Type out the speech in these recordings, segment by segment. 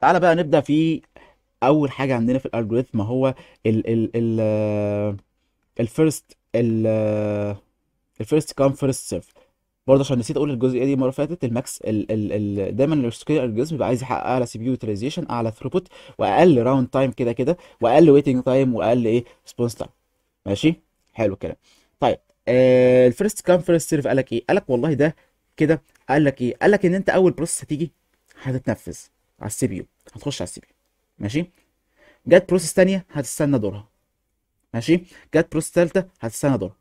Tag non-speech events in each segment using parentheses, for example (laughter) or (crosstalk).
تعالى بقى نبدا في اول حاجه عندنا في الالجوريثم هو ال ال ال الفيرست ال الفيرست كام فيرست سيرف برضه عشان نسيت اقول الجزئيه دي المره اللي فاتت الماكس ال ال ال دايما الاستوكيستيك بيبقى عايز يحقق اعلى سي بي يوتيلايزيشن اعلى ثروبوت واقل راوند تايم كده كده واقل ويتنج تايم واقل ايه ريسبونس تايم ماشي حلو الكلام طيب الفيرست كام فيرست سيرف قال لك ايه قال لك والله ده كده قال لك ايه قال لك ان انت اول بروسس هتيجي هتتنفذ على السي بي يو هتخش على السي بي يو ماشي جت بروسيس ثانيه هتستنى دورها ماشي جت بروسيس ثالثه هتستنى دورها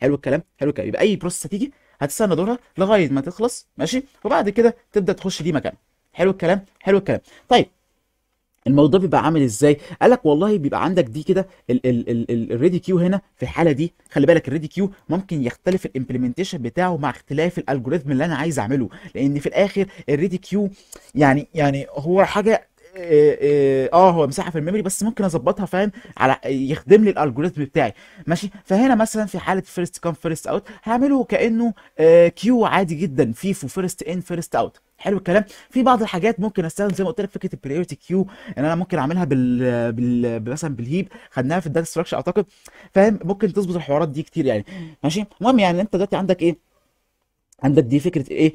حلو الكلام حلو الكلام يبقى اي بروسيس هتيجي هتستنى دورها لغايه ما تخلص ماشي وبعد كده تبدا تخش دي مكان حلو الكلام حلو الكلام طيب الموضوع بيبقى عامل ازاي قال لك والله بيبقى عندك دي كده الريدي كيو هنا في الحاله دي خلي بالك الريدي كيو ممكن يختلف الامبلمنتيشن بتاعه مع اختلاف الالجوريثم اللي انا عايز اعمله لان في الاخر الريدي كيو يعني يعني هو حاجه اه هو مساحه في الميموري بس ممكن اظبطها فاهم على يخدم لي الالجوريثم بتاعي ماشي فهنا مثلا في حاله فيرست كام فيرست اوت هعمله كانه كيو عادي جدا فيفو فيرست ان فيرست اوت حلو الكلام في بعض الحاجات ممكن استخدم زي ما قلت لك فكره البريورتي كيو ان انا ممكن اعملها بال, بال... مثلا بالهيب خدناها في الداتا ستراكشر اعتقد فاهم ممكن تظبط الحوارات دي كتير يعني ماشي المهم يعني انت دلوقتي عندك ايه عندك دي فكره ايه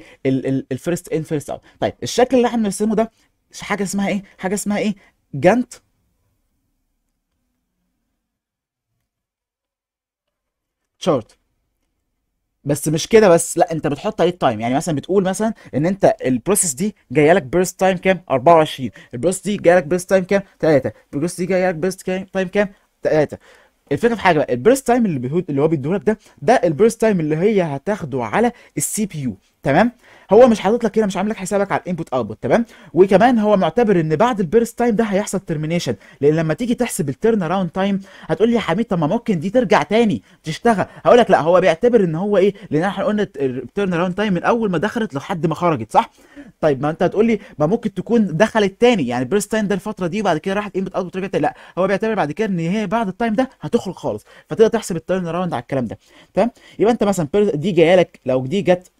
الفيرست ان فيرست اوت طيب الشكل اللي احنا بنرسمه ده حاجه اسمها ايه حاجه اسمها ايه جانت تشارت بس مش كده بس لا انت بتحط عليه التايم يعني مثلا بتقول مثلا ان انت البروسيس دي جايه لك بيرست تايم كام 24 البروسيس دي جايه لك بيرست تايم كام 3 البروسيس دي جايه لك بيرست تايم كام 3 الفكره في حاجه بقى البيرست تايم اللي اللي هو بيديهولك ده ده البيرست تايم اللي هي هتاخده على السي بي يو تمام هو مش حاطط لك هنا مش عامل لك حسابك على الانبوت اوتبوت تمام وكمان هو معتبر ان بعد البيرست تايم ده هيحصل ترمينيشن لان لما تيجي تحسب التيرن اراوند تايم هتقول لي يا حميد طب ما ممكن دي ترجع تاني تشتغل هقول لك لا هو بيعتبر ان هو ايه لان احنا قلنا التيرن اراوند تايم من اول ما دخلت لحد ما خرجت صح طيب ما انت هتقول لي ما ممكن تكون دخلت تاني يعني البيرست تايم ده الفتره دي وبعد كده راحت انبوت اوتبوت رجعت لا هو بيعتبر بعد كده ان هي بعد التايم ده هتخرج خالص فتقدر تحسب التيرن اراوند على الكلام ده تمام يبقى انت مثلا دي جايه لك لو دي جت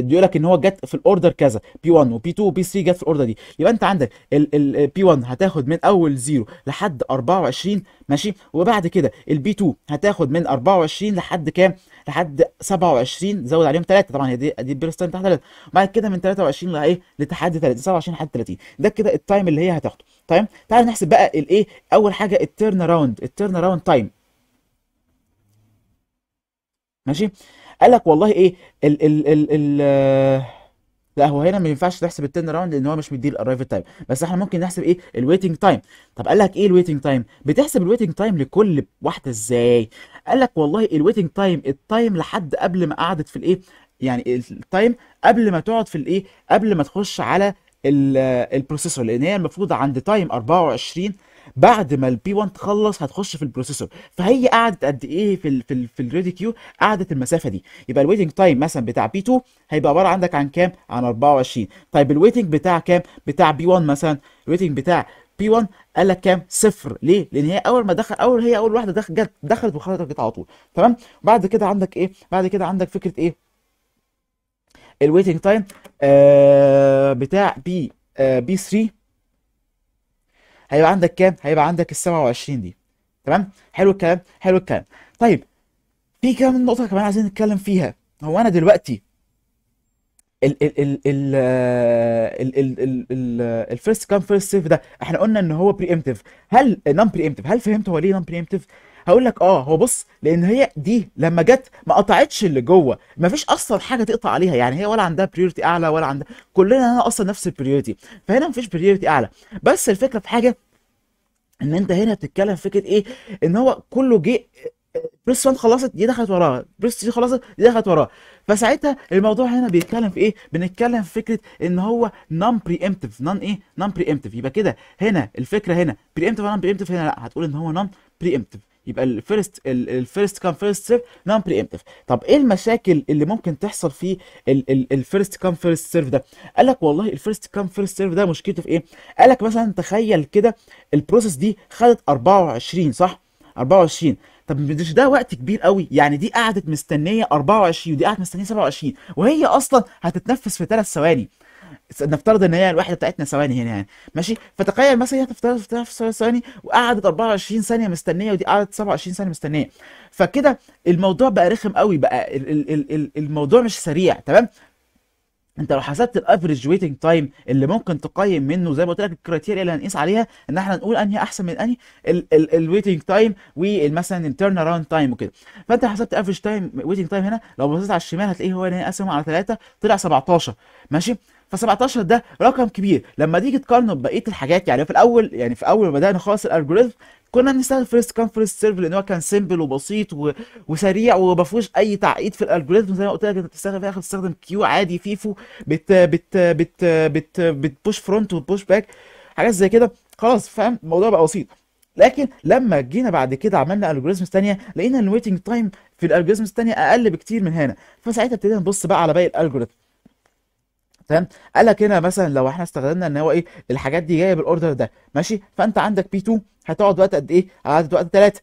بيقول لك ان هو جت في الاوردر كذا بي 1 وبي 2 وبي 3 جت في الاوردر دي يبقى انت عندك البي 1 هتاخد من اول 0 لحد 24 ماشي وبعد كده البي 2 هتاخد من 24 لحد كام لحد 27 زود عليهم 3 طبعا هي دي دي البيرست تايم بتاع 3 وبعد كده من 23 لايه لتحدي 30 27 لحد 30 ده كده التايم اللي هي هتاخده تمام طيب؟ تعال نحسب بقى الايه اول حاجه التيرن اراوند التيرن اراوند تايم ماشي قال لك والله ايه ال ال ال ال لا هو هنا ما ينفعش تحسب التن راوند لان هو مش مديه الارايفل تايم بس احنا ممكن نحسب ايه الويتنج تايم طب قال لك ايه الويتنج تايم بتحسب الويتنج تايم لكل واحده ازاي قال لك والله الويتنج تايم التايم لحد قبل ما قعدت في الايه يعني التايم قبل ما تقعد في الايه قبل ما تخش على البروسيسور لان هي المفروض عند تايم 24 بعد ما البي 1 تخلص هتخش في البروسيسور فهي قعدت قد ايه في الـ في في الريدي كيو قعدت المسافه دي يبقى الويتنج تايم مثلا بتاع بي 2 هيبقى عباره عندك عن كام عن 24 طيب الويتنج بتاع كام بتاع بي 1 مثلا الويتنج بتاع بي 1 قال لك كام صفر ليه لان هي اول ما دخل اول هي اول واحده دخل جت دخلت وخرجت على طول تمام بعد كده عندك ايه بعد كده عندك فكره ايه الويتنج تايم آه بتاع بي آه بي 3 هيبقى عندك كام هيبقى عندك ال 27 دي تمام حلو الكلام حلو الكلام طيب في كام نقطه كمان عايزين نتكلم فيها هو انا دلوقتي ال ال ال ال ال ال ال الفيرست كام فيرست سيف ده احنا قلنا ان هو بري هل نون بري هل فهمت هو ليه نون بري هقول لك اه هو بص لان هي دي لما جت ما قطعتش اللي جوه ما فيش اصلا حاجه تقطع عليها يعني هي ولا عندها بريورتي اعلى ولا عندها كلنا انا اصلا نفس البريورتي فهنا ما فيش بريورتي اعلى بس الفكره في حاجه ان انت هنا بتتكلم فكره ايه ان هو كله جه بريس 1 خلصت دي دخلت وراها بريس 2 خلصت دي دخلت وراها فساعتها الموضوع هنا بيتكلم في ايه بنتكلم في فكره ان هو نون بري بريمتيف نون ايه نون بري بريمتيف يبقى كده هنا الفكره هنا بري بريمتيف ولا بري بريمتيف هنا لا هتقول ان هو نون بري بريمتيف يبقى الفيرست الفيرست كام فيرست سيرف نون امتف طب ايه المشاكل اللي ممكن تحصل في الفيرست كام فيرست سيرف ده قال لك والله الفيرست كام فيرست سيرف ده مشكلته في ايه قال لك مثلا تخيل كده البروسيس دي خدت 24 صح 24 طب مش ده وقت كبير قوي يعني دي قعدت مستنيه 24 ودي قعدت مستنيه 27 وهي اصلا هتتنفس في 3 ثواني نفترض ان هي الوحده بتاعتنا ثواني هنا يعني ماشي فتخيل مثلا هي تفترض في ثواني وقعدت 24 ثانيه مستنيه ودي قعدت 27 ثانيه مستنيه فكده الموضوع بقى رخم قوي بقى ال ال ال الموضوع مش سريع تمام انت لو حسبت الافريج ويتنج تايم اللي ممكن تقيم منه زي ما قلت لك الكرايتيريا اللي هنقيس عليها ان احنا نقول انهي احسن من انهي الويتنج تايم ومثلا التيرن اراوند تايم وكده فانت حسبت افريج تايم ويتنج تايم هنا لو بصيت على الشمال هتلاقيه هو هنا قسمه على ثلاثه طلع 17 ماشي ف17 ده رقم كبير لما تيجي تقارنه ببقيه الحاجات يعني في الاول يعني في اول ما بدانا خالص الالجوريزم كنا بنستخدم فيرست كام فيرست سيرف لان هو كان سيمبل وبسيط و... وسريع وما فيهوش اي تعقيد في الالجوريزم زي ما قلت لك انت بتستخدم في الاخر بتستخدم كيو عادي فيفو بت بت بت بت بتبوش فرونت وبوش باك حاجات زي كده خلاص فاهم الموضوع بقى بسيط لكن لما جينا بعد كده عملنا الجوريزمز ثانيه لقينا الويتنج تايم في الالجوريزم الثانيه اقل بكتير من هنا فساعتها ابتدينا نبص بقى على باقي الالجوريزم تمام قال لك هنا مثلا لو احنا استخدمنا ان هو ايه الحاجات دي جايه بالاوردر ده ماشي فانت عندك بي 2 هتقعد وقت قد ايه هتقعد وقت 3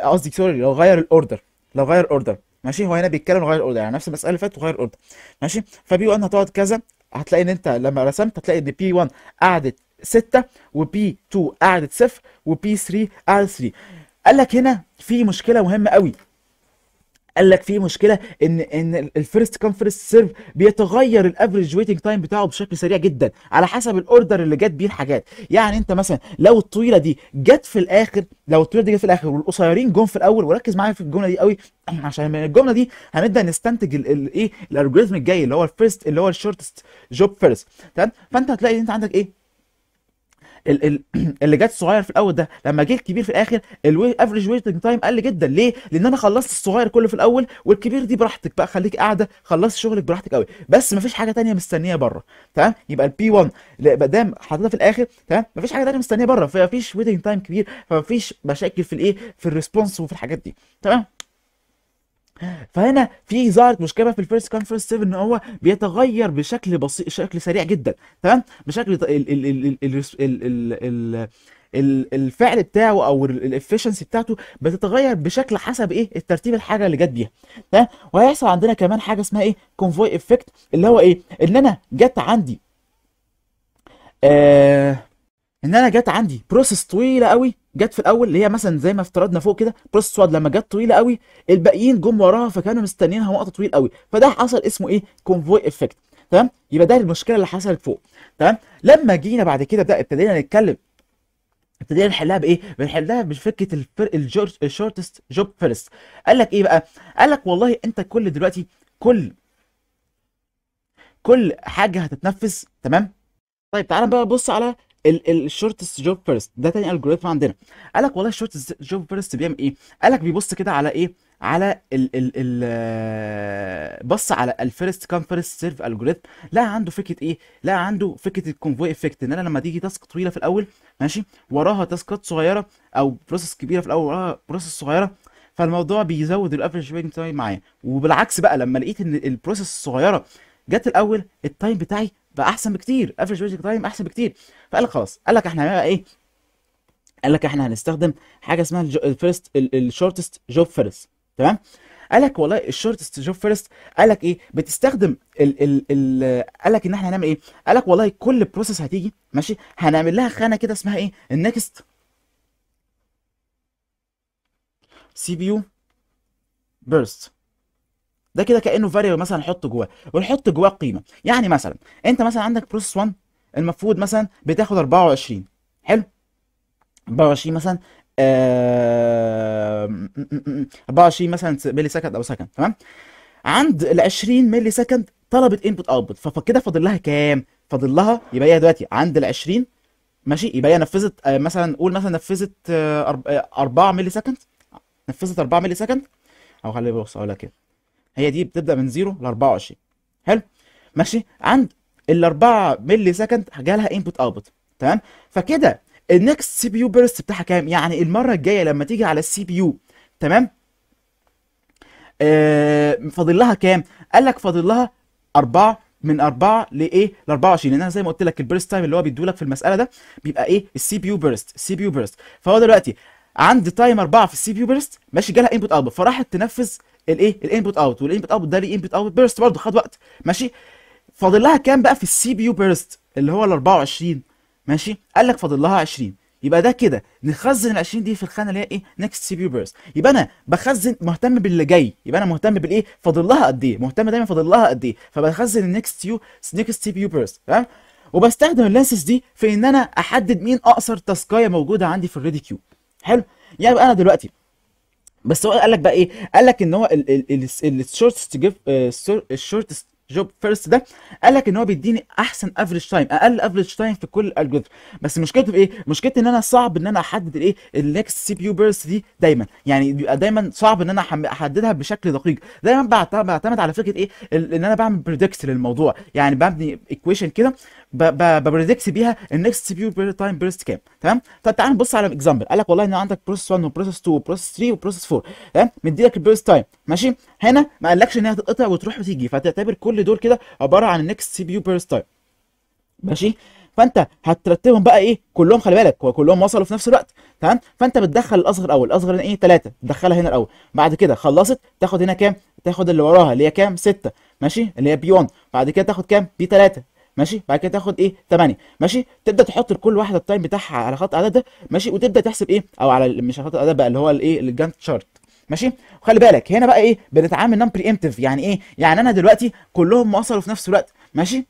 قصدي سوري لو غير الاوردر لو غير الاوردر ماشي هو هنا بيتكلم غير الاوردر يعني نفس المساله اللي فاتت وغير الاوردر ماشي فبي 1 هتقعد كذا هتلاقي ان انت لما رسمت هتلاقي ان بي 1 قعدت 6 وبي 2 قعدت 0 وبي 3 قعدت 3 قال لك هنا في مشكله مهمه قوي قال لك في مشكله ان ان الفيرست كام فيرست سيرف بيتغير الافريج ويتنج تايم بتاعه بشكل سريع جدا على حسب الاوردر اللي جت بيه الحاجات يعني انت مثلا لو الطويله دي جت في الاخر لو الطويله دي جت في الاخر والقصيرين جم في الاول وركز معايا في الجمله دي قوي (clears throat) عشان من الجمله دي هنبدا نستنتج الايه الالجوريزم الجاي اللي هو الفيرست اللي هو الشورتست جوب فيرست تمام فانت هتلاقي انت عندك ايه (clears throat) اللي جت صغير في الاول ده لما جه الكبير في الاخر الافريج ويتنج تايم قل جدا ليه؟ لان انا خلصت الصغير كله في الاول والكبير دي براحتك بقى خليك قاعده خلصت شغلك براحتك قوي بس ما فيش حاجه ثانيه مستنيه بره تمام يبقى البي 1 دام حاططها في الاخر تمام ما فيش حاجه ثانيه مستنيه بره فيش ويتنج تايم كبير فما فيش مشاكل في الايه في الريسبونس وفي الحاجات دي تمام فهنا في ظهرت مشكله في الفيرست كونفرنس 7 ان هو بيتغير بشكل بسيط بشكل سريع جدا تمام بشكل ال ال ال ال ال ال الفعل بتاعه او الافشنسي بتاعته بتتغير بشكل حسب ايه الترتيب الحاجه اللي جت بيها تمام وهيحصل عندنا كمان حاجه اسمها ايه كونفوي افكت اللي هو ايه ان انا جت عندي آه ان انا جت عندي بروسيس طويله قوي جت في الاول اللي هي مثلا زي ما افترضنا فوق كده بروسس سواد لما جت طويله قوي الباقيين جم وراها فكانوا مستنيينها وقت طويل قوي فده حصل اسمه ايه كونفوي افكت تمام يبقى ده المشكله اللي حصلت فوق تمام لما جينا بعد كده بدا ابتدينا نتكلم ابتدينا نحلها بايه؟ بنحلها بفكره الفر... الجورج... الشورتست جوب فيرست. قال لك ايه بقى؟ قال لك والله انت كل دلوقتي كل كل حاجه هتتنفذ تمام؟ طيب تعالى بقى بص على الشورتست جوب فيرست ده تاني الجوريثم عندنا قال لك والله الشورتست جوب فيرست بيعمل ايه قال لك بيبص كده على ايه على ال ال ال بص على الفيرست كام فيرست سيرف الجوريثم لقى عنده فكره ايه لقى عنده فكره الكونفوي افكت ان انا لما تيجي تاسك طويله في الاول ماشي وراها تاسكات صغيره او بروسيس كبيره في الاول وراها بروسيس صغيره فالموضوع بيزود الافرج تايم معايا وبالعكس بقى لما لقيت ان البروسيس الصغيره جت الاول التايم بتاعي فاحسن بكتير افريج ويتنج تايم احسن بكتير فقال لك خلاص قال لك احنا هنعمل ايه قال لك احنا هنستخدم حاجه اسمها الفيرست الشورتست جوب فيرست تمام قال لك والله الشورتست جوب فيرست قال لك ايه بتستخدم ال ال ال قال لك ان احنا هنعمل ايه قال لك والله كل بروسيس هتيجي ماشي هنعمل لها خانه كده اسمها ايه النكست سي بي يو بيرست ده كده كانه فاريبل مثلا نحط جواه ونحط جواه قيمه يعني مثلا انت مثلا عندك بروسيس 1 المفروض مثلا بتاخد 24 حلو 24 مثلا آه... 24 مثلا ملي سكند او سكند تمام عند ال 20 ملي سكند طلبت انبوت اوتبوت فكده فاضل لها كام فاضل لها يبقى هي دلوقتي عند ال 20 ماشي يبقى هي نفذت آه، مثلا قول مثلا نفذت 4 ملي سكند نفذت 4 ملي سكند او خلي بص اقول لك كده إيه. هي دي بتبدا من 0 ل 24 حلو ماشي عند ال 4 مللي سكند جالها انبوت اوتبوت تمام فكده النكست سي بي يو بيرست بتاعها كام يعني المره الجايه لما تيجي على السي بي يو تمام ااا آه، فاضل لها كام قال لك فاضل لها 4 من 4 لايه ل 24 إيه؟ لان انا زي ما قلت لك البيرست تايم اللي هو لك في المساله ده بيبقى ايه السي بي يو بيرست السي بي يو بيرست فهو دلوقتي عند تايم 4 في السي بي يو بيرست ماشي جالها انبوت اوتبوت فراحت تنفذ الايه الانبوت اوت والانبوت اوت ده ليه انبوت اوت بيرست برضه خد وقت ماشي فاضل لها كام بقى في السي بي يو بيرست اللي هو ال 24 ماشي قال لك فاضل لها 20 يبقى ده كده نخزن ال 20 دي في الخانه اللي هي ايه نكست سي بي يو بيرست يبقى انا بخزن مهتم باللي جاي يبقى انا مهتم بالايه فاضل لها قد ايه مهتم دايما فاضل لها قد ايه فبخزن النكست يو نكست سي بي يو بيرست تمام وبستخدم اللانسز دي في ان انا احدد مين اقصر تاسكايه موجوده عندي في الريدي كيو حلو يعني انا دلوقتي بس هو قال لك بقى ايه قال لك ان هو الشورتست جيف آه، الشورتست جوب فيرست ده قال لك ان هو بيديني احسن افريج تايم اقل افريج تايم في كل الالجوريثم بس مشكلته في ايه مشكلتي ان انا صعب ان انا احدد الايه النكست سي بي يو بيرست دي دايما يعني بيبقى دايما صعب ان انا احددها بشكل دقيق دايما بعتمد على فكره ايه ان انا بعمل بريدكت للموضوع يعني ببني ايكويشن كده ببريدكت بيها النكست سي تايم بيرست كام تمام طب تعال نبص على اكزامبل قال لك والله ان عندك بروسيس 1 وبروسيس 2 وبروسيس 3 وبروسيس 4 تمام مدي لك البيرست تايم ماشي هنا ما قالكش ان هي هتتقطع وتروح وتيجي فتعتبر كل دول كده عباره عن النكست سي بي يو بيرست تايم ماشي فانت هترتبهم بقى ايه كلهم خلي بالك هو كلهم وصلوا في نفس الوقت تمام فانت بتدخل الاصغر الاول الاصغر هنا ايه 3 تدخلها هنا الاول بعد كده خلصت تاخد هنا كام تاخد اللي وراها اللي هي كام 6 ماشي اللي هي بي 1 بعد كده تاخد كام بي 3 ماشي بعد كده تاخد ايه 8 ماشي تبدا تحط لكل واحده التايم بتاعها على خط الاعداد ده ماشي وتبدا تحسب ايه او على مش على خط الاعداد بقى اللي هو الايه الجانت شارت ماشي وخلي بالك هنا بقى ايه بنتعامل نون بريمتيف يعني ايه يعني انا دلوقتي كلهم وصلوا في نفس الوقت ماشي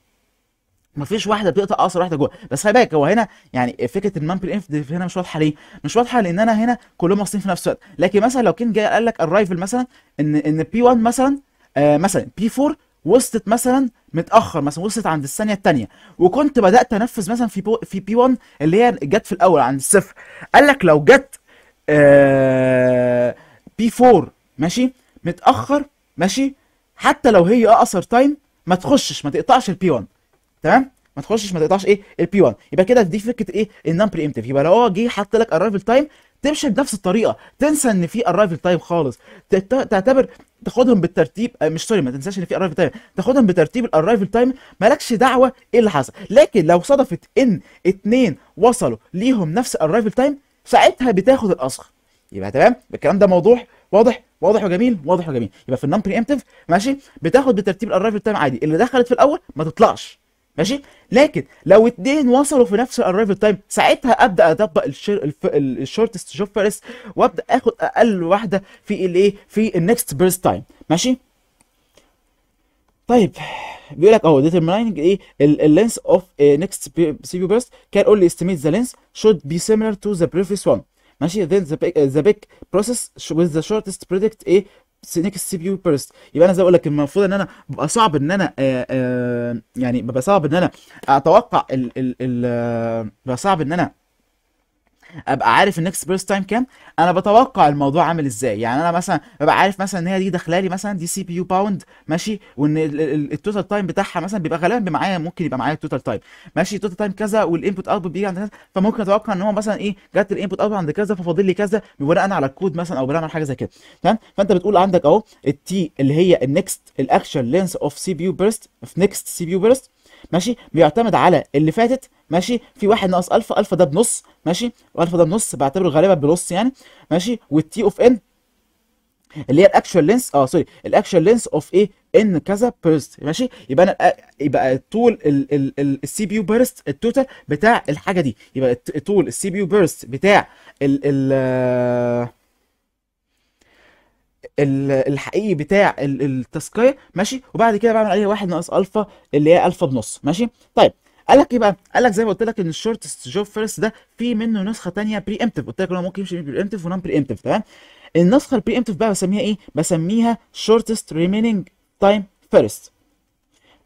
مفيش واحده بتقطع اقصر واحده جوه بس خلي بالك هو هنا يعني فكره بري انف هنا مش واضحه ليه مش واضحه لان انا هنا كلهم واصلين في نفس الوقت لكن مثلا لو كان جاي قال لك ارايفل مثلا ان ان بي 1 مثلا آه مثلا بي 4 وصلت مثلا متاخر مثلا وصلت عند الثانيه الثانيه وكنت بدات انفذ مثلا في بو في بي 1 اللي هي جت في الاول عند الصفر قال لك لو جت آه، بي 4 ماشي متاخر ماشي حتى لو هي اقصر تايم ما تخشش ما تقطعش البي 1 تمام ما تخشش ما تقطعش ايه البي 1 يبقى كده دي فكره ايه النون امتف يبقى لو هو جه حط لك ارايفل تايم تمشي بنفس الطريقه تنسى ان في ارايفل تايم خالص تعتبر تاخدهم بالترتيب آه مش سوري ما تنساش ان في ارايفل تايم تاخدهم بترتيب الارايفل تايم مالكش دعوه ايه اللي حصل لكن لو صدفت ان اتنين وصلوا ليهم نفس الارايفل تايم ساعتها بتاخد الاصغر يبقى تمام الكلام ده موضوع واضح واضح وجميل واضح وجميل يبقى في النون امتف ماشي بتاخد بترتيب الارايفل تايم عادي اللي دخلت في الاول ما تطلعش ماشي لكن لو اتنين وصلوا في نفس الارايفل تايم ساعتها ابدا اطبق الشورتست جوب فيرست وابدا اخد اقل واحده في الايه في النكست بيرست تايم ماشي طيب بيقول لك اهو ديترمايننج ايه اللينث اوف نكست سي بي بيرست كان اونلي استيميت ذا لينث شود بي سيميلر تو ذا بريفيس وان ماشي then the big, uh, the big process with the سنيك السي بي يو بيرست يبقى انا زي اقول لك المفروض ان انا ببقى صعب ان انا آآ آه، آآ آه، يعني ببقى صعب ان انا اتوقع ال ال ال آه، ببقى صعب ان انا ابقى عارف النكست بيرست تايم كام انا بتوقع الموضوع عامل ازاي يعني انا مثلا ببقى عارف مثلا ان هي دي داخله لي مثلا دي سي بي يو باوند ماشي وان التوتال تايم بتاعها مثلا بيبقى غالبا معايا ممكن يبقى معايا التوتال تايم ماشي التوتال تايم كذا والانبوت اوتبوت بيجي عند كذا فممكن اتوقع ان هو مثلا ايه جت الانبوت اوتبوت عند كذا ففاضل لي كذا بناء على الكود مثلا او بناء على حاجه زي كده تمام فانت بتقول عندك اهو التي اللي هي النكست الاكشن لينث اوف سي بي يو بيرست في نكست سي بي يو بيرست ماشي بيعتمد على اللي فاتت ماشي في واحد ناقص الفا الفا ده بنص ماشي والفا ده بنص بعتبره غالبا بنص يعني ماشي والتي اوف ان اللي هي الاكشوال لينس اه سوري الاكشوال لينس اوف ايه ان كذا بيرست ماشي يبقى انا آه، يبقى طول السي بي يو بيرست التوتال بتاع الحاجه دي يبقى طول السي بي يو بيرست بتاع ال ال آه، الحقيقي بتاع التسكيه ماشي وبعد كده بعمل عليه واحد ناقص الفا اللي هي الفا بنص ماشي طيب قال لك ايه بقى؟ قال لك زي ما قلت لك ان الشورتست جوب فيرست ده في منه نسخه ثانيه بري امتف قلت لك ان هو ممكن يمشي بري امتف ونون بري امتف تمام؟ النسخه البري امتف بقى بسميها ايه؟ بسميها شورتست ريمينينج تايم فيرست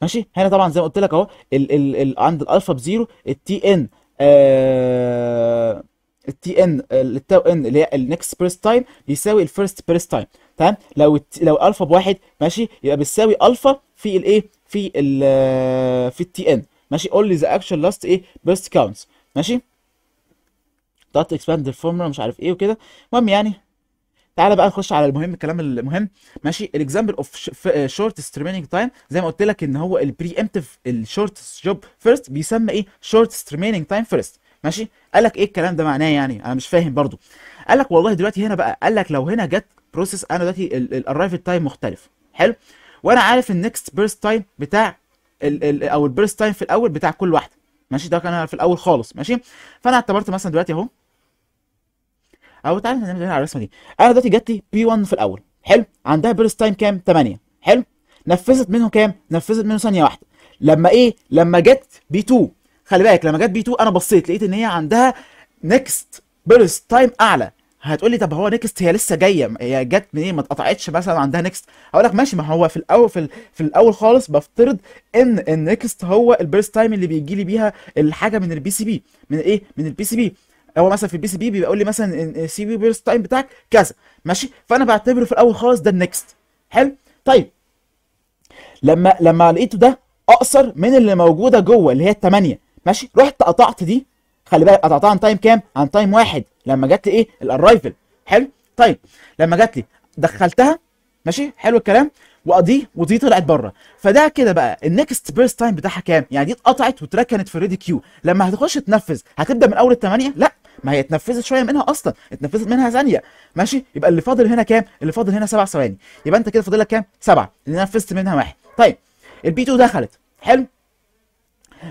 ماشي؟ هنا طبعا زي ما قلت لك اهو ال ال ال عند الالفا بزيرو التي ان آه، ااا التي ان التاو ان اللي هي النكست بريس تايم بيساوي الفيرست بريس تايم تمام لو لو الفا بواحد ماشي يبقى بتساوي الفا في الايه في ال إيه؟ في التي آه، ان ماشي only the actual last ايه best counts ماشي dot expand the formula مش عارف ايه وكده المهم يعني تعالى بقى نخش على المهم الكلام المهم ماشي الاكزامبل اوف شورت ستريمينج تايم زي ما قلت لك ان هو البري امبتف الشورت جوب فيرست بيسمى ايه شورت ستريمينج تايم فيرست ماشي قال لك ايه الكلام ده معناه يعني انا مش فاهم برضو قال لك والله دلوقتي هنا بقى قال لك لو هنا جت بروسيس انا دلوقتي الارايفل تايم مختلف حلو وانا عارف النكست بيرست تايم بتاع ال ال او البيرست تايم في الاول بتاع كل واحده ماشي ده كان في الاول خالص ماشي فانا اعتبرت مثلا دلوقتي اهو او تعالى نعمل على الرسمه دي انا دلوقتي جت لي بي 1 في الاول حلو عندها بيرست تايم كام 8 حلو نفذت منه كام نفذت منه ثانيه واحده لما ايه لما جت بي 2 خلي بالك لما جت بي 2 انا بصيت لقيت ان هي عندها نكست بيرست تايم اعلى هتقول لي طب هو نيكست هي لسه جايه هي جت منين ما اتقطعتش مثلا عندها نيكست هقول لك ماشي ما هو في الاول في, في الاول خالص بفترض ان النيكست هو البيرست تايم اللي بيجي لي بيها الحاجه من البي سي بي من ايه من البي سي بي هو مثلا في البي سي بي بيبقى يقول لي مثلا السي بي بيرست تايم بتاعك كذا ماشي فانا بعتبره في الاول خالص ده النيكست حلو طيب لما لما لقيته ده اقصر من اللي موجوده جوه اللي هي الثمانيه ماشي رحت قطعت دي خلي بالك قطعتها عن تايم كام؟ عن تايم واحد لما جت لي ايه؟ الارايفل حلو؟ طيب لما جت لي دخلتها ماشي حلو الكلام وادي ودي طلعت بره فده كده بقى النكست بيرست تايم بتاعها كام؟ يعني دي اتقطعت واتركنت في الريدي كيو لما هتخش تنفذ هتبدا من اول الثمانيه؟ لا ما هي اتنفذت شويه منها اصلا اتنفذت منها ثانيه ماشي يبقى اللي فاضل هنا كام؟ اللي فاضل هنا سبع ثواني يبقى انت كده فاضل لك كام؟ سبعه اللي نفذت منها واحد طيب البي 2 دخلت حلو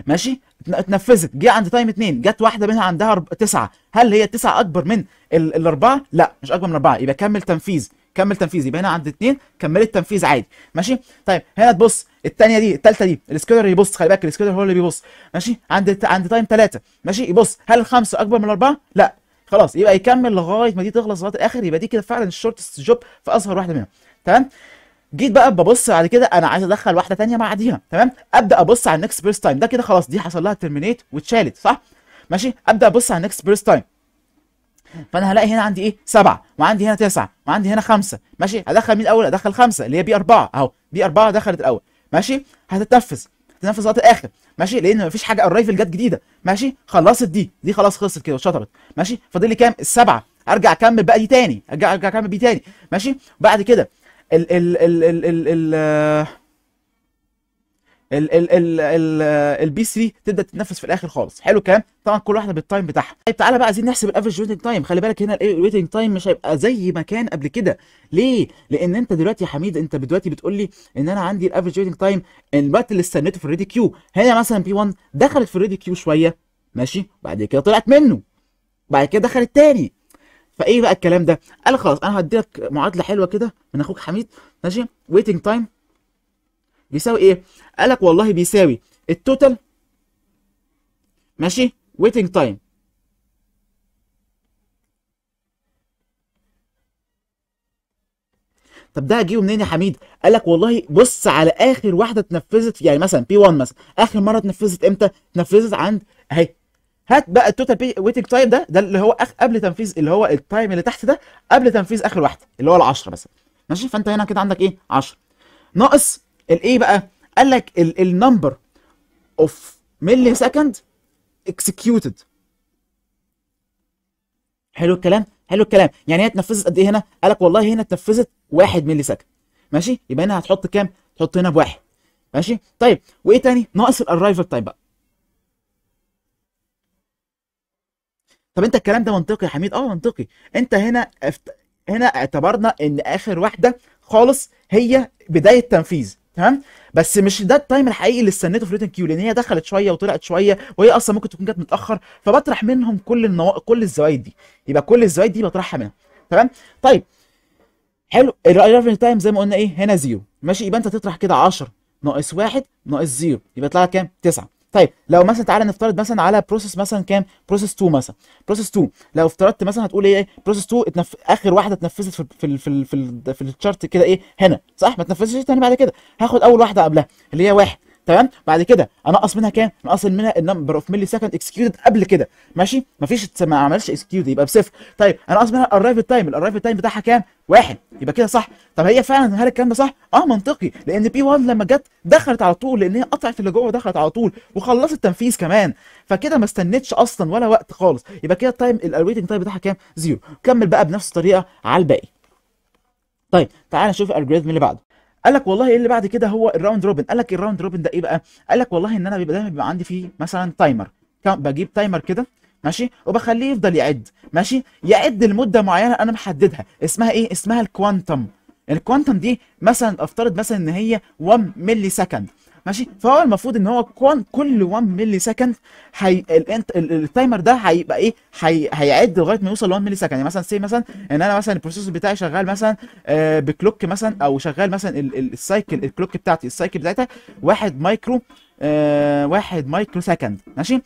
ماشي اتنفذت جه عند تايم اثنين جت واحده منها عندها تسعه هل هي التسعه اكبر من الاربعه؟ لا مش اكبر من اربعه يبقى كمل تنفيذ كمل تنفيذ يبقى هنا عند اثنين كملت تنفيذ عادي ماشي طيب هنا تبص الثانيه دي الثالثه دي السكيلر يبص خلي بالك السكيلر هو اللي بيبص ماشي عند عند تايم ثلاثه ماشي يبص هل الخمسه اكبر من الاربعه؟ لا خلاص يبقى يكمل لغايه ما دي تخلص لغايه الاخر يبقى دي كده فعلا الشورت جوب في اصغر واحده منهم تمام جيت بقى ببص بعد كده انا عايز ادخل واحده ثانيه بعديها تمام ابدا ابص على النكست بيرست تايم ده كده خلاص دي حصل لها ترمينيت واتشالت صح ماشي ابدا ابص على النكست بيرست تايم فانا هلاقي هنا عندي ايه سبعة وعندي هنا تسعة وعندي هنا خمسة ماشي ادخل مين الاول ادخل خمسة اللي هي بي أربعة اهو بي أربعة دخلت الاول ماشي هتتنفذ هتتنفذ لغايه الاخر ماشي لان مفيش حاجه ارايفل جت جديده ماشي خلصت دي دي خلاص خلصت كده وشطرت ماشي فاضل لي كام السبعة ارجع اكمل بقى دي تاني ارجع ارجع اكمل بي تاني ماشي بعد كده ال ال ال ال ال ال ال ال ال البي 3 تبدا تتنفس في الاخر خالص حلو الكلام طبعا كل واحده بالتايم بتاعها طيب تعالى بقى عايزين نحسب الافرج ويتنج تايم خلي بالك هنا الويتنج تايم مش هيبقى زي ما كان قبل كده ليه لان انت دلوقتي يا حميد انت دلوقتي بتقول لي ان انا عندي الافرج ويتنج تايم الوقت اللي استنيته في الريدي كيو هنا مثلا بي 1 دخلت في الريدي كيو شويه ماشي بعد كده طلعت منه بعد كده دخلت تاني فايه بقى الكلام ده قال خلاص انا هدي لك معادله حلوه كده من اخوك حميد ماشي ويتنج تايم بيساوي ايه قال لك والله بيساوي التوتال ماشي ويتنج تايم طب ده هجيبه منين يا حميد؟ قال لك والله بص على اخر واحده اتنفذت يعني مثلا بي 1 مثلا اخر مره اتنفذت امتى؟ اتنفذت عند اهي هات بقى التوتال ويتنج تايم ده ده اللي هو أخ... قبل تنفيذ اللي هو التايم اللي تحت ده قبل تنفيذ اخر واحده اللي هو ال 10 مثلا ماشي فانت هنا كده عندك ايه 10 ناقص الايه بقى قال لك النمبر اوف ملي سكند اكسكيوتد حلو الكلام حلو الكلام يعني هي اتنفذت قد ايه هنا قال لك والله هنا اتنفذت 1 ملي سكند ماشي يبقى هنا هتحط كام تحط هنا بواحد ماشي طيب وايه تاني ناقص الارايفل تايم بقى طب انت الكلام ده منطقي يا حميد اه منطقي انت هنا افت... هنا اعتبرنا ان اخر واحده خالص هي بدايه تنفيذ تمام بس مش ده التايم الحقيقي اللي استنيته في ريتن كيو لان هي دخلت شويه وطلعت شويه وهي اصلا ممكن تكون جت متاخر فبطرح منهم كل النوا... كل الزوايد دي يبقى كل الزوايد دي بطرحها منها تمام طيب حلو الريفرنس تايم زي ما قلنا ايه هنا زيرو ماشي يبقى انت تطرح كده 10 ناقص 1 ناقص 0 يبقى يطلع لك كام 9 طيب لو مثلا تعالى نفترض مثلا على بروسيس مثلا كام بروسيس 2 مثلا بروسيس 2 لو افترضت مثلا هتقول ايه بروسيس 2 اتنف... اخر واحده اتنفذت في في في في, في الشارت كده ايه هنا صح ما اتنفذتش تاني بعد كده هاخد اول واحده قبلها اللي هي واحد تمام بعد كده انقص منها كام انقص منها النمبر اوف ملي سكند اكسكيوتد قبل كده ماشي مفيش ما عملش اكسكيوت يبقى بصفر طيب انقص منها الارايف تايم الارايف تايم بتاعها كام واحد يبقى كده صح طب هي فعلا هل الكلام ده صح اه منطقي لان بي 1 لما جت دخلت على طول لان هي قطعت اللي جوه دخلت على طول وخلصت تنفيذ كمان فكده ما استنتش اصلا ولا وقت خالص يبقى كده التايم الويتنج تايم بتاعها كام زيرو كمل بقى بنفس الطريقه على الباقي طيب تعال نشوف الالجوريثم اللي بعده قال لك والله ايه اللي بعد كده هو الراوند روبن قال لك الراوند روبن ده ايه بقى قال لك والله ان انا بيبقى دايما بيبقى عندي فيه مثلا تايمر بجيب تايمر كده ماشي وبخليه يفضل يعد ماشي يعد لمده معينه انا محددها اسمها ايه اسمها الكوانتم الكوانتم دي مثلا افترض مثلا ان هي 1 ملي سكند ماشي فهو المفروض ان هو كون كل 1 ملي سكند حي... التايمر ده هيبقى ايه حي... هيعد لغايه ما يوصل ل 1 ملي سكند يعني مثلا سي مثلا ان انا مثلا البروسيسور بتاعي شغال مثلا آه بكلوك مثلا او شغال مثلا السايكل الكلوك بتاعتي السايكل بتاعتها 1 مايكرو آه مايكرو سكند ماشي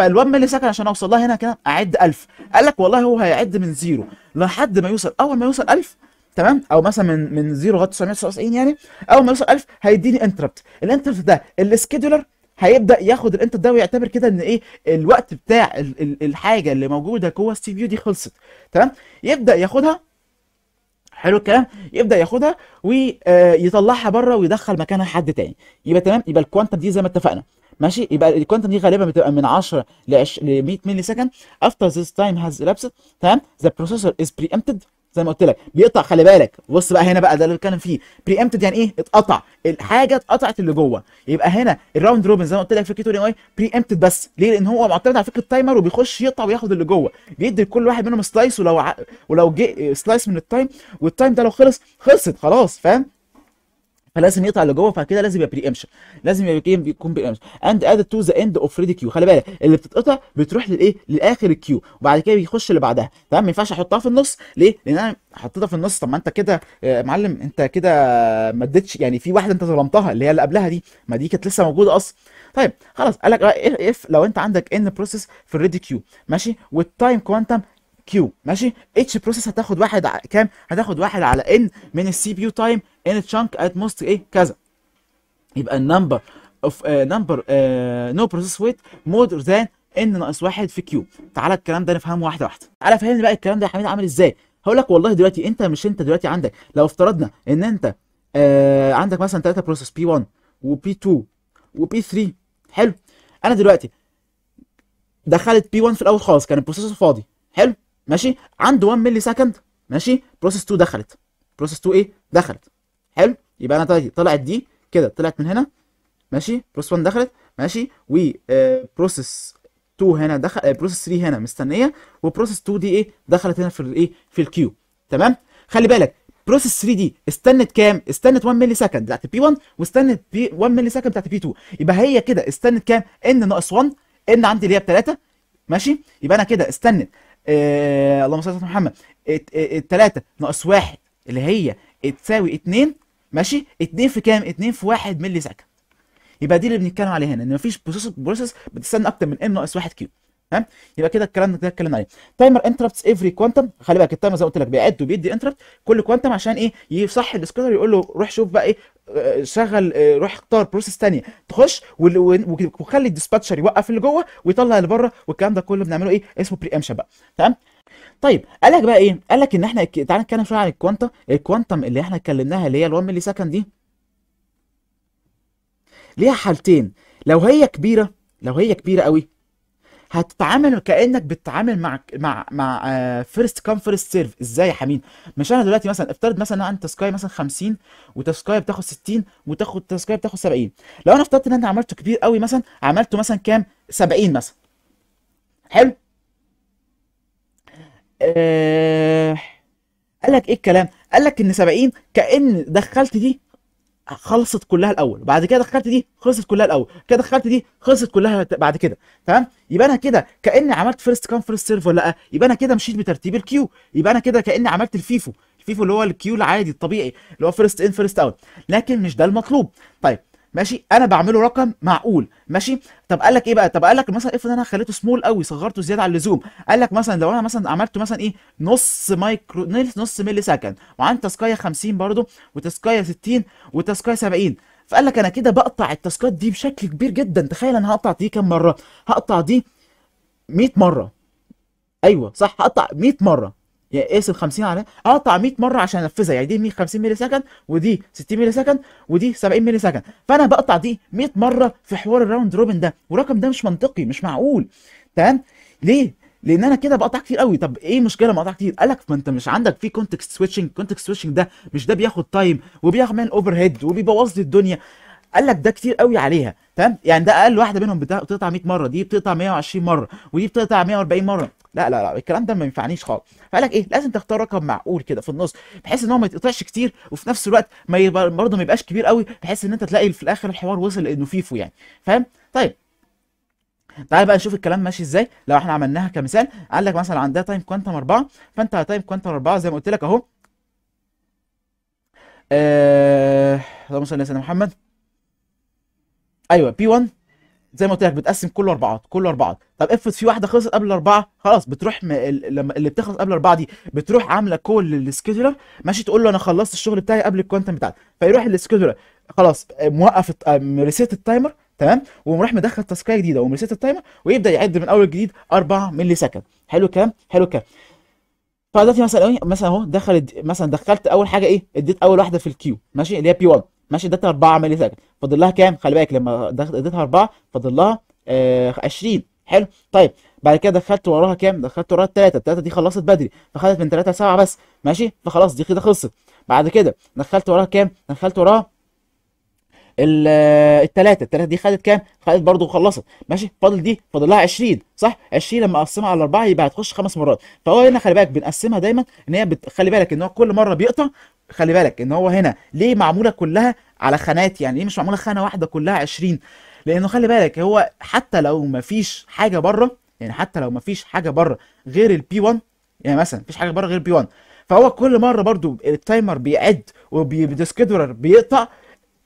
فال1 ملي سكند عشان اوصل لها هنا كده اعد 1000 قال لك والله هو هيعد من زيرو لحد ما يوصل اول ما يوصل 1000 تمام او مثلا من من 0 لغايه 999 يعني اول ما يوصل 1000 هيديني انتربت الانتربت ده السكيدولر هيبدا ياخد الانتر ده ويعتبر كده ان ايه الوقت بتاع ال ال الحاجه اللي موجوده جوه السي فيو دي خلصت تمام يبدا ياخدها حلو الكلام يبدا ياخدها ويطلعها بره ويدخل مكانها حد تاني يبقى تمام يبقى الكوانتم دي زي ما اتفقنا ماشي يبقى الكوانتم دي غالبا بتبقى من 10 ل 100 ملي سكند افتر this تايم هاز elapsed تمام بروسيسور از بري امتد زي ما قلت لك بيقطع خلي بالك بص بقى هنا بقى ده اللي بتكلم فيه بري امبتد يعني ايه اتقطع الحاجه اتقطعت اللي جوه يبقى هنا الراوند روبن زي ما قلت لك فكرته ان هو بري امبتد بس ليه لان هو معتمد على فكره التايمر وبيخش يقطع وياخد اللي جوه بيدي لكل واحد منهم سلايس ولو ع... ولو جه سلايس من التايم والتايم ده لو خلص خلصت خلاص فاهم فلازم يطلع لجوه فكده لازم يبقى بري امشن لازم يبقى إيه؟ يكون بري امشن اند اد تو ذا اند اوف ريدي كيو خلي بالك اللي بتتقطع بتروح للايه لاخر الكيو وبعد كده بيخش اللي بعدها تمام ما ينفعش احطها في النص ليه لان انا حطيتها في النص طب ما انت كده يا آه، معلم انت كده ما اديتش يعني في واحده انت ظلمتها اللي هي اللي قبلها دي ما دي كانت لسه موجوده اصلا طيب خلاص قال لك اف إيه، إيه، لو انت عندك ان بروسيس في الريدي كيو ماشي والتايم كوانتم كيو ماشي اتش بروسيس هتاخد واحد ع... كام هتاخد واحد على ان من السي بي يو تايم ان تشانك ات موست ايه كذا يبقى النمبر اوف نمبر نو بروسيس ويت مور ذان ان ناقص واحد في كيو تعالى الكلام ده نفهمه واحده واحده تعالى فهمني بقى الكلام ده يا حميد عامل ازاي هقول لك والله دلوقتي انت مش انت دلوقتي عندك لو افترضنا ان انت آه عندك مثلا ثلاثة بروسيس بي 1 وبي 2 وبي 3 حلو انا دلوقتي دخلت بي 1 في الاول خالص كان البروسيسور فاضي حلو ماشي عنده 1 ملي سكند ماشي بروسيس 2 دخلت بروسيس 2 ايه دخلت حلو يبقى انا طلعت دي كده طلعت من هنا ماشي بروسيس 1 دخلت ماشي و بروسيس آه، 2 هنا دخل بروسيس آه، 3 هنا مستنيه وبروسيس 2 دي ايه دخلت هنا في الايه في الكيو تمام خلي بالك بروسيس 3 دي استنت كام؟ استنت 1 ملي سكند بتاعت بي 1 واستنت بي 1 ملي سكند بتاعت بي 2 يبقى هي كده استنت كام؟ ان ناقص 1 ان عندي اللي هي ب 3 ماشي؟ يبقى انا كده استنت آه اللهم صل على محمد آه، التلاتة ناقص واحد اللي هي تساوي اتنين ماشي اتنين في كام؟ اتنين في واحد ملي سكند يبقى دي اللي بنتكلم عليها هنا ان مفيش بروسيس بروسيس بتستنى اكتر من ام ناقص 1 كيو تمام يبقى كده الكلام ده اتكلمنا عليه تايمر انتربتس افري كوانتم خلي بالك التايمر زي ما قلت لك بيعد وبيدي انتربت كل كوانتم عشان ايه يصحي الاسكنر يقول له روح شوف بقى ايه شغل آه، روح اختار بروسيس ثانيه تخش وخلي الديسباتشر يوقف اللي جوه ويطلع اللي بره والكلام ده كله بنعمله ايه اسمه بري امشن بقى تمام طيب قال لك بقى ايه قال لك ان احنا تعالى نتكلم شويه عن الكوانتا الكوانتم اللي احنا اتكلمناها اللي هي ال1 ملي سكند دي ليها حالتين لو هي كبيره لو هي كبيره قوي هتتعامل كانك بتتعامل مع مع مع فيرست كام فيرست سيرف ازاي يا حميد مش انا دلوقتي مثلا افترض مثلا انت تسكاي مثلا 50 وتسكاي بتاخد 60 وتاخد تسكاي بتاخد 70 لو انا افترضت ان انا عملته كبير قوي مثلا عملته مثلا كام 70 مثلا حلو آه... قال لك ايه الكلام قال لك ان 70 كان دخلت دي خلصت كلها الاول بعد كده دخلت دي خلصت كلها الاول كده دخلت دي خلصت كلها بعد كده تمام يبقى انا كده كاني عملت فيرست كام فيرست سيرف ولا لا يبقى انا كده مشيت بترتيب الكيو يبقى انا كده كاني عملت الفيفو الفيفو اللي هو الكيو العادي الطبيعي اللي هو فيرست ان فيرست اوت لكن مش ده المطلوب طيب ماشي انا بعمله رقم معقول ماشي طب قال لك ايه بقى طب قال لك مثلا افرض انا خليته سمول قوي صغرته زياده عن اللزوم قال لك مثلا لو انا مثلا عملته مثلا ايه نص مايكرو نص ملي سكند وعندي تاسكايا 50 برضه وتاسكايا 60 وتاسكايا 70 فقال لك انا كده بقطع التاسكات دي بشكل كبير جدا تخيل انا هقطع دي كام مره هقطع دي 100 مره ايوه صح هقطع 100 مره يعني قيس ال 50 على اقطع 100 مره عشان انفذها يعني دي 150 مللي سكند ودي 60 مللي سكند ودي 70 مللي سكند فانا بقطع دي 100 مره في حوار الراوند روبن ده والرقم ده مش منطقي مش معقول تمام ليه لان انا كده بقطع كتير قوي طب ايه مشكله ما اقطع كتير قال لك ما انت مش عندك في كونتكست سويتشنج كونتكست سويتشنج ده مش ده بياخد تايم وبياخد من اوفر هيد وبيبوظ لي الدنيا قال لك ده كتير قوي عليها فاهم يعني ده اقل واحده منهم بتقطع 100 مره دي بتقطع 120 مره ودي بتقطع 140 مره لا لا لا الكلام ده ما ينفعنيش خالص فقال لك ايه لازم تختار رقم معقول كده في النص بحيث ان هو ما يتقطعش كتير وفي نفس الوقت ما يبقى برضه ما يبقاش كبير قوي بحيث ان انت تلاقي في الاخر الحوار وصل لانه فيفو يعني فاهم طيب تعال بقى نشوف الكلام ماشي ازاي لو احنا عملناها كمثال قال لك مثلا عندها تايم كوانتم 4 فانت تايم كوانتم 4 زي ما قلت لك اهو ااا آه، اللهم صل على سيدنا محمد ايوه بي 1 زي ما قلت لك بتقسم كله اربعات كله اربعات طب افرض في واحده خلصت قبل الاربعه خلاص بتروح م... لما اللي بتخلص قبل الاربعه دي بتروح عامله كول للسكيدولر ماشي تقول له انا خلصت الشغل بتاعي قبل الكوانتم بتاعتي فيروح السكيدولر خلاص موقف ريسيت التايمر آه، تمام ومروح مدخل تاسكيه جديده ومريسيت التايمر ويبدا يعد من اول جديد 4 ملي سكند حلو الكلام حلو الكلام فدلوقتي مثلا مثلا اهو دخلت مثلا دخلت اول حاجه ايه اديت اول واحده في الكيو ماشي اللي هي بي 1 ماشي اديتها 4 ملي سكند فاضل لها كام خلي بالك لما اديتها 4 فاضل لها آه 20 حلو طيب بعد كده دخلت وراها كام دخلت وراها 3 3 دي خلصت بدري فخدت من 3 ل 7 بس ماشي فخلاص دي كده خلصت بعد كده دخلت وراها كام دخلت وراها الثلاثه الثلاثه دي خدت كام خدت برضه وخلصت ماشي فاضل دي فاضل لها 20 صح 20 لما اقسمها على 4 يبقى هتخش خمس مرات فهو هنا خلي بالك بنقسمها دايما ان هي خلي بالك ان هو كل مره بيقطع خلي بالك ان هو هنا ليه معموله كلها على خانات يعني ليه مش معموله خانه واحده كلها 20 لانه خلي بالك هو حتى لو ما فيش حاجه بره يعني حتى لو ما فيش حاجه بره غير البي 1 يعني مثلا مفيش حاجه بره غير بي 1 فهو كل مره برضو التايمر بيعد وبالسكيدولر بيقطع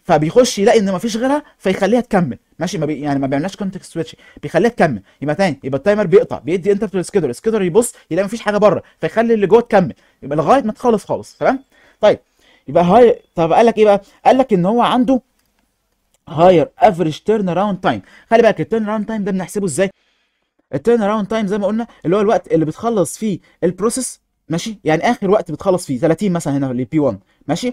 فبيخش يلاقي ان مفيش غيرها فيخليها تكمل ماشي ما بي... يعني ما بيعملناش كونتكست سويتش بيخليها تكمل يبقى تاني يبقى التايمر بيقطع بيدي انتر للسكيدولر السكيدولر يبص يلاقي مفيش حاجه بره فيخلي اللي جوه تكمل يبقى لغايه ما تخلص خالص تمام طيب يبقى هاي طب قال لك ايه بقى؟ قال لك ان هو عنده هاير افريج تيرن اراوند تايم خلي بالك التيرن اراوند تايم ده بنحسبه ازاي؟ التيرن اراوند تايم زي ما قلنا اللي هو الوقت اللي بتخلص فيه البروسيس ماشي يعني اخر وقت بتخلص فيه 30 مثلا هنا للبي 1 ماشي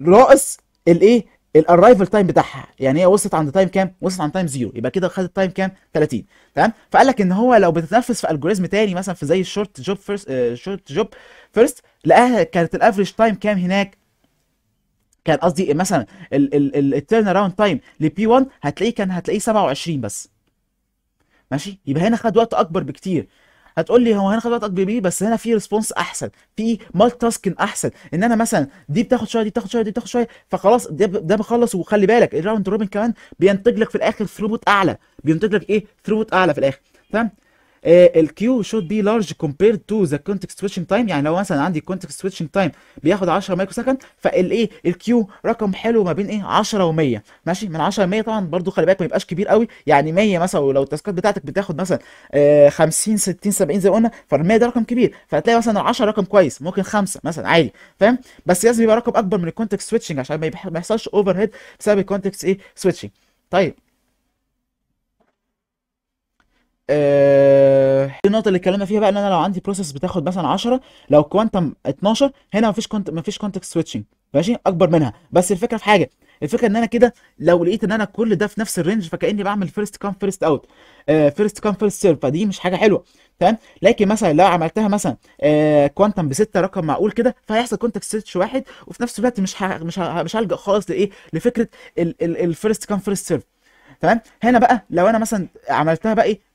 ناقص الايه الارايفل تايم بتاعها يعني هي وصلت عند تايم كام وصلت عند تايم زيرو يبقى كده خدت تايم كام 30 تمام فقال لك ان هو لو بتتنفس في الجوريزم تاني مثلا في زي الشورت جوب فيرست شورت جوب فيرست لقاها كانت الافريج تايم كام هناك كان قصدي مثلا التيرن اراوند تايم لبي 1 هتلاقيه كان هتلاقيه 27 بس ماشي يبقى هنا خد وقت اكبر بكتير هتقول لي هو هناخد وقت اكبر بيه بس هنا في ريسبونس احسن في مالتي تاسكن احسن ان انا مثلا دي بتاخد شويه دي بتاخد شويه دي بتاخد شويه فخلاص ده, ده بخلص وخلي بالك الراوند روبن كمان بينتج لك في الاخر ثروبوت اعلى بينتج لك ايه ثروبوت اعلى في الاخر تمام الكيو شود بي لارج كومبيرد تو ذا كونتكست سويتشنج تايم يعني لو مثلا عندي كونتكست سويتشنج تايم بياخد 10 مايكرو سكند فالايه الكيو رقم حلو ما بين ايه 10 و100 ماشي من 10 ل 100 طبعا برضو خلي بالك ما يبقاش كبير قوي يعني 100 مثلا ولو التاسكات بتاعتك بتاخد مثلا 50 60 70 زي ما قلنا فال100 ده رقم كبير فهتلاقي مثلا 10 رقم كويس ممكن 5 مثلا عادي فاهم بس لازم يبقى رقم اكبر من الكونتكست سويتشنج عشان ما يحصلش اوفر هيد بسبب الكونتكست ايه سويتشنج طيب آه... النقطه اللي اتكلمنا فيها بقى ان انا لو عندي بروسيس بتاخد مثلا 10 لو كوانتم 12 هنا مفيش كونت مفيش كونتكست سويتشنج ماشي اكبر منها بس الفكره في حاجه الفكره ان انا كده لو لقيت ان انا كل ده في نفس الرينج فكاني بعمل فيرست كام فيرست اوت فيرست كام فيرست سيرف فدي مش حاجه حلوه تمام لكن مثلا لو عملتها مثلا كوانتم آه، بسته رقم معقول كده فهيحصل كونتكست سيرش واحد وفي نفس الوقت مش ح... مش ه... مش هلجا خالص لايه لفكره الفيرست كام فيرست سيرف تمام هنا بقى لو انا مثلا عملتها بقى ايه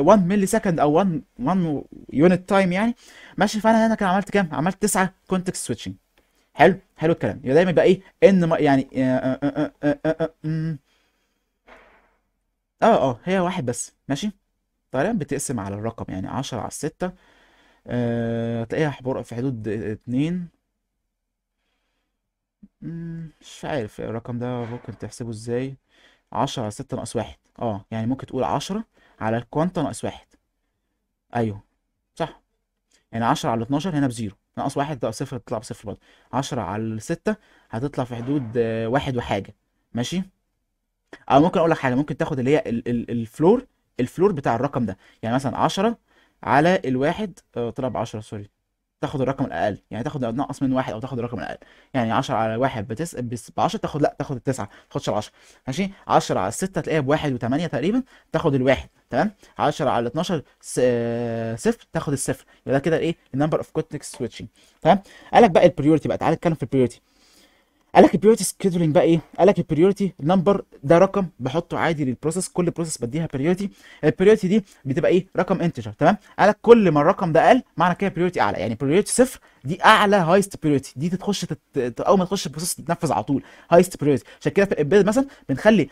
1 ملي سكند او 1 1 يونت تايم يعني ماشي فانا هنا كان عملت كام؟ عملت 9 كونتكست سويتشنج حلو حلو الكلام يبقى دايما يبقى ايه ان يعني آه، آه،, آه،, اه اه هي واحد بس ماشي طالما طيب، بتقسم على الرقم يعني 10 على 6 أه في حدود 2 مش عارف الرقم ده ممكن تحسبه ازاي 10 على 6 ناقص 1 اه يعني ممكن تقول 10 على الكوانتا ناقص واحد ايوه صح يعني 10 على 12 هنا بزيرو ناقص واحد ده صفر تطلع بصفر برضه 10 على 6 هتطلع في حدود واحد وحاجه ماشي او ممكن اقول لك حاجه ممكن تاخد اللي هي ال ال الفلور الفلور بتاع الرقم ده يعني مثلا 10 على الواحد آه، طلع ب 10 سوري تاخد الرقم الاقل يعني تاخد ناقص من واحد او تاخد الرقم الاقل يعني 10 على واحد بتس... ب 10 تاخد لا تاخد التسعه ما تاخدش ال 10 ماشي 10 على 6 تلاقيها بواحد و8 تقريبا تاخد الواحد تمام 10 على 12 آه، صفر تاخد الصفر يبقى كده الايه النمبر اوف كونتكست سويتشنج تمام قال لك بقى البريورتي بقى تعالى نتكلم في البريورتي قال لك البريورتي سكيدولينج بقى ايه؟ قال لك البريورتي نمبر ده رقم بحطه عادي للبروسيس كل بروسيس بديها بريورتي البريورتي دي بتبقى ايه؟ رقم انتجر تمام؟ قال لك كل ما الرقم ده قل معنى كده بريورتي اعلى يعني بريورتي صفر دي اعلى هايست بريورتي دي تخش تت... اول ما تخش البروسيس تتنفذ على طول هايست بريورتي عشان كده في الامبيد مثلا بنخلي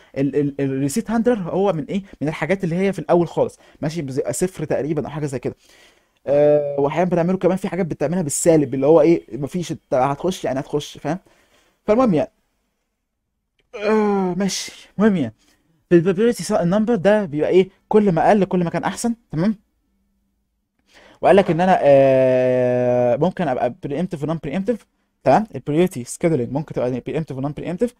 الريسيت هاندلر هو من ايه؟ من الحاجات اللي هي في الاول خالص ماشي بيبقى صفر تقريبا او حاجه زي كده أه واحيانا بنعمله كمان في حاجات بتعملها بالسالب اللي هو ايه مفيش هتخش يعني هتخش فاهم؟ فالمهم يعني آه ماشي المهم يعني في البروبابيلتي النمبر ده بيبقى ايه كل ما اقل كل ما كان احسن تمام وقال لك ان انا آه ممكن ابقى بريمتيف ونون بريمتيف تمام البريورتي سكيدولينج ممكن تبقى بريمتيف ونون بريمتيف